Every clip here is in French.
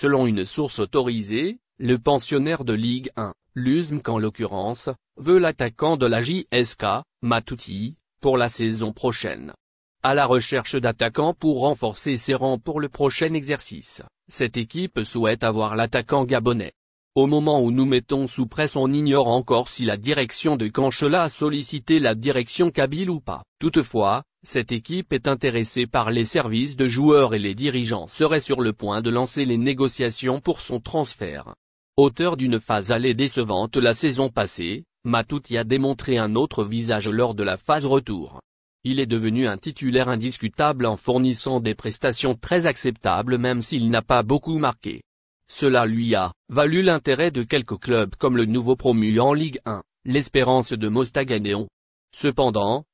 Selon une source autorisée, le pensionnaire de Ligue 1, l'USMC en l'occurrence, veut l'attaquant de la JSK, Matouti, pour la saison prochaine. À la recherche d'attaquants pour renforcer ses rangs pour le prochain exercice, cette équipe souhaite avoir l'attaquant gabonais. Au moment où nous mettons sous presse on ignore encore si la direction de Canchela a sollicité la direction Kabyle ou pas. Toutefois, cette équipe est intéressée par les services de joueurs et les dirigeants seraient sur le point de lancer les négociations pour son transfert. Auteur d'une phase allée décevante la saison passée, Matouti a démontré un autre visage lors de la phase retour. Il est devenu un titulaire indiscutable en fournissant des prestations très acceptables même s'il n'a pas beaucoup marqué. Cela lui a valu l'intérêt de quelques clubs comme le nouveau promu en Ligue 1, l'Espérance de Mostaganéon. Cependant,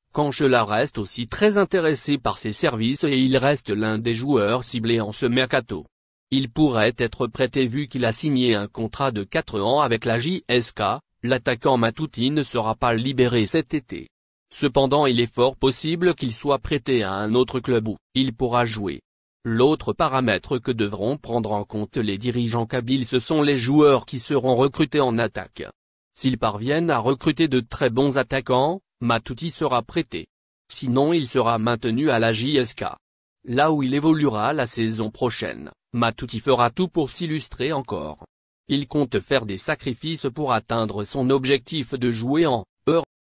la reste aussi très intéressé par ses services et il reste l'un des joueurs ciblés en ce mercato. Il pourrait être prêté vu qu'il a signé un contrat de 4 ans avec la JSK, l'attaquant Matouti ne sera pas libéré cet été. Cependant il est fort possible qu'il soit prêté à un autre club où il pourra jouer. L'autre paramètre que devront prendre en compte les dirigeants kabyles ce sont les joueurs qui seront recrutés en attaque. S'ils parviennent à recruter de très bons attaquants, Matuti sera prêté. Sinon il sera maintenu à la JSK. Là où il évoluera la saison prochaine, Matuti fera tout pour s'illustrer encore. Il compte faire des sacrifices pour atteindre son objectif de jouer en